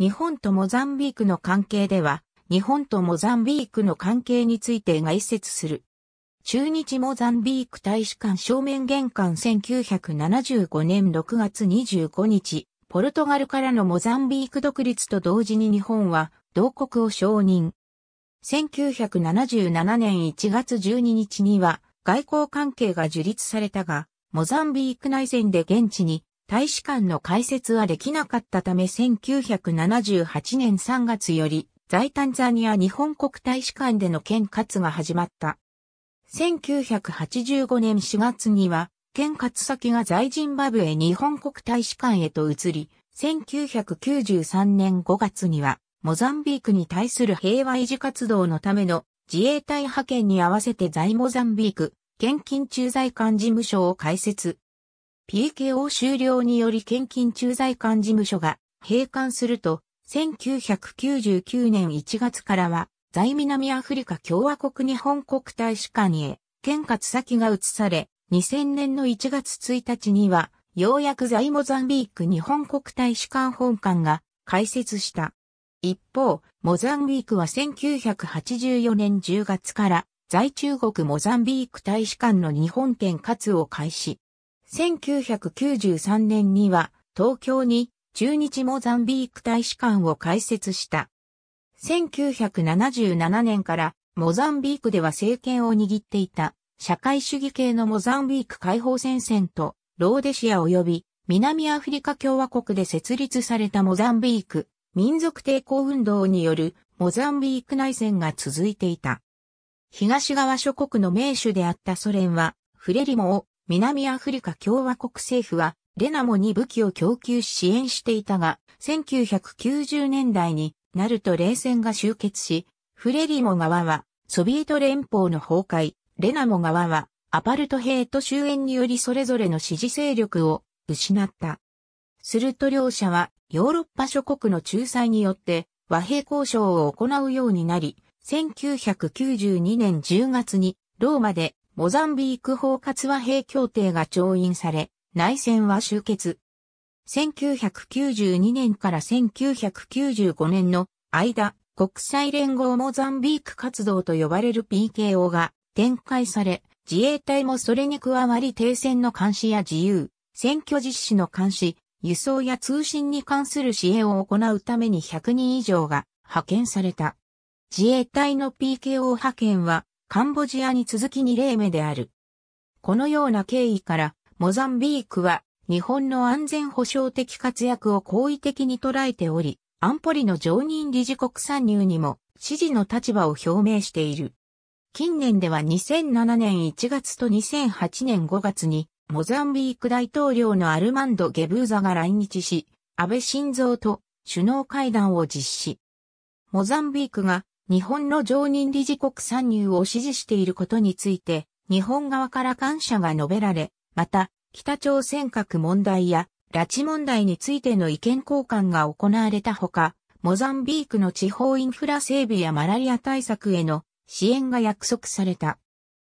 日本とモザンビークの関係では、日本とモザンビークの関係について概説する。中日モザンビーク大使館正面玄関1975年6月25日、ポルトガルからのモザンビーク独立と同時に日本は同国を承認。1977年1月12日には外交関係が樹立されたが、モザンビーク内戦で現地に大使館の開設はできなかったため1978年3月より在タンザニア日本国大使館での県活が始まった。1985年4月には、県活先が在ジンバブエ日本国大使館へと移り、1993年5月には、モザンビークに対する平和維持活動のための自衛隊派遣に合わせて在モザンビーク、現金駐在官事務所を開設。PKO 終了により献金駐在官事務所が閉館すると、1999年1月からは、在南アフリカ共和国日本国大使館へ、県活先が移され、2000年の1月1日には、ようやく在モザンビーク日本国大使館本館が開設した。一方、モザンビークは1984年10月から在中国モザンビーク大使館の日本店活を開始。1993年には東京に中日モザンビーク大使館を開設した。1977年からモザンビークでは政権を握っていた社会主義系のモザンビーク解放戦線とローデシア及び南アフリカ共和国で設立されたモザンビーク民族抵抗運動によるモザンビーク内戦が続いていた。東側諸国の名手であったソ連はフレリモを南アフリカ共和国政府は、レナモに武器を供給支援していたが、1990年代になると冷戦が終結し、フレリモ側は、ソビエト連邦の崩壊、レナモ側は、アパルトヘイト終焉によりそれぞれの支持勢力を失った。すると両者は、ヨーロッパ諸国の仲裁によって、和平交渉を行うようになり、1992年10月に、ローマでモザンビーク包括和平協定が調印され、内戦は終結。1992年から1995年の間、国際連合モザンビーク活動と呼ばれる PKO が展開され、自衛隊もそれに加わり停戦の監視や自由、選挙実施の監視、輸送や通信に関する支援を行うために100人以上が派遣された。自衛隊の PKO 派遣はカンボジアに続き2例目である。このような経緯から、モザンビークは日本の安全保障的活躍を好意的に捉えており、安保理の常任理事国参入にも支持の立場を表明している。近年では2007年1月と2008年5月に、モザンビーク大統領のアルマンド・ゲブーザが来日し、安倍晋三と首脳会談を実施。モザンビークが日本の常任理事国参入を支持していることについて、日本側から感謝が述べられ、また、北朝鮮核問題や拉致問題についての意見交換が行われたほか、モザンビークの地方インフラ整備やマラリア対策への支援が約束された。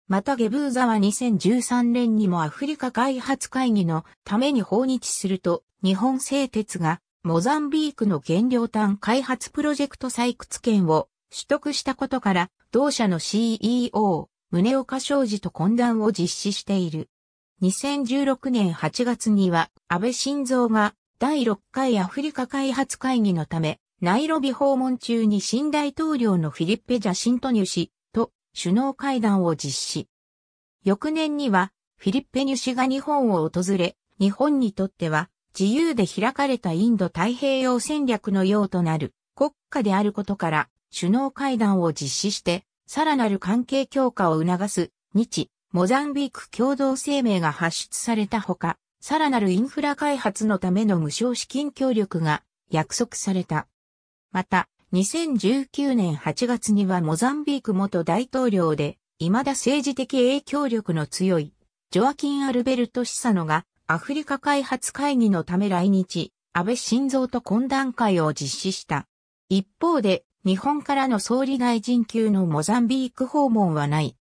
またゲブーザは2013年にもアフリカ開発会議のために訪日すると、日本製鉄がモザンビークの原料炭開発プロジェクト採掘権を取得したことから、同社の CEO、宗岡昌司と懇談を実施している。2016年8月には、安倍晋三が第6回アフリカ開発会議のため、ナイロビ訪問中に新大統領のフィリッペ・ジャシントニュ氏と首脳会談を実施。翌年には、フィリッペ・ニュ氏が日本を訪れ、日本にとっては自由で開かれたインド太平洋戦略のようとなる国家であることから首脳会談を実施して、さらなる関係強化を促す日、モザンビーク共同声明が発出されたほか、さらなるインフラ開発のための無償資金協力が約束された。また、2019年8月にはモザンビーク元大統領で、未だ政治的影響力の強い、ジョアキン・アルベルト・シサノが、アフリカ開発会議のため来日、安倍晋三と懇談会を実施した。一方で、日本からの総理大臣級のモザンビーク訪問はない。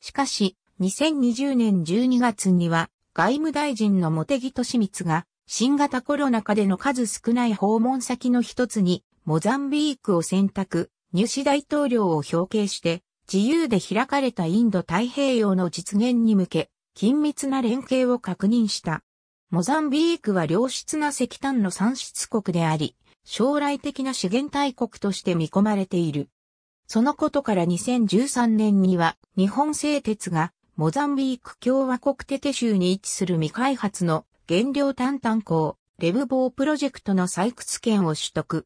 しかし、2020年12月には、外務大臣の茂木敏光が、新型コロナ禍での数少ない訪問先の一つに、モザンビークを選択、入試大統領を表敬して、自由で開かれたインド太平洋の実現に向け、緊密な連携を確認した。モザンビークは良質な石炭の産出国であり、将来的な資源大国として見込まれている。そのことから2013年には日本製鉄がモザンビーク共和国テテ州に位置する未開発の原料炭炭鉱レブボープロジェクトの採掘権を取得。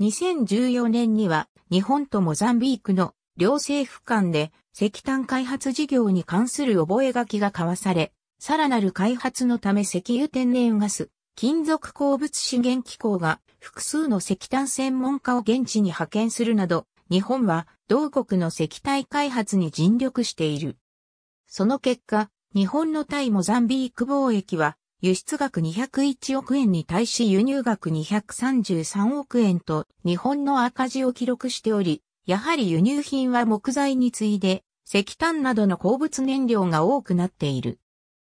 2014年には日本とモザンビークの両政府間で石炭開発事業に関する覚書が交わされ、さらなる開発のため石油天然ガス、金属鉱物資源機構が複数の石炭専門家を現地に派遣するなど、日本は同国の石体開発に尽力している。その結果、日本の対モザンビーク貿易は輸出額201億円に対し輸入額233億円と日本の赤字を記録しており、やはり輸入品は木材に次いで石炭などの鉱物燃料が多くなっている。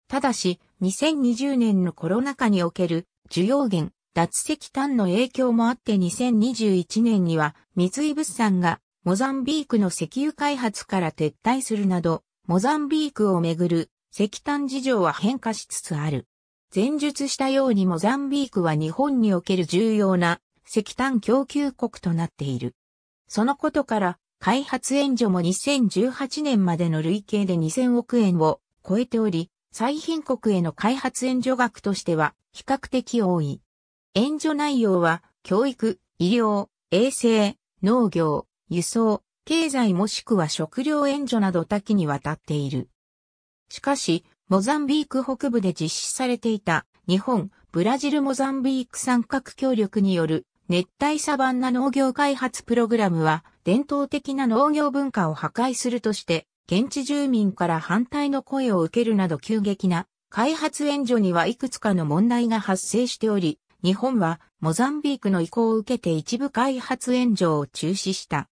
ただし、2020年のコロナ禍における需要減、脱石炭の影響もあって2021年には三井物産がモザンビークの石油開発から撤退するなど、モザンビークをめぐる石炭事情は変化しつつある。前述したようにモザンビークは日本における重要な石炭供給国となっている。そのことから開発援助も2018年までの累計で2000億円を超えており、最貧国への開発援助額としては比較的多い。援助内容は教育、医療、衛生、農業、輸送、経済もしくは食料援助など多岐にわたっている。しかし、モザンビーク北部で実施されていた日本、ブラジルモザンビーク三角協力による熱帯サバンナ農業開発プログラムは伝統的な農業文化を破壊するとして現地住民から反対の声を受けるなど急激な開発援助にはいくつかの問題が発生しており、日本はモザンビークの意向を受けて一部開発援助を中止した。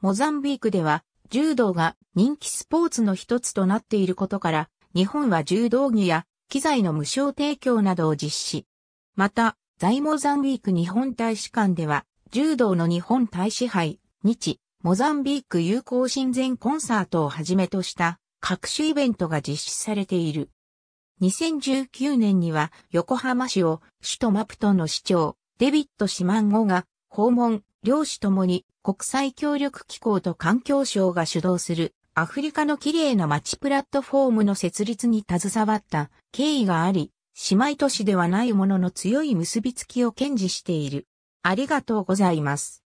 モザンビークでは柔道が人気スポーツの一つとなっていることから、日本は柔道着や機材の無償提供などを実施。また、在モザンビーク日本大使館では、柔道の日本大使杯、日、モザンビーク友好親善コンサートをはじめとした各種イベントが実施されている。2019年には横浜市を首都マプトの市長デビッド・シマンゴが訪問、両市ともに国際協力機構と環境省が主導するアフリカの綺麗な街プラットフォームの設立に携わった経緯があり、姉妹都市ではないものの強い結びつきを堅持している。ありがとうございます。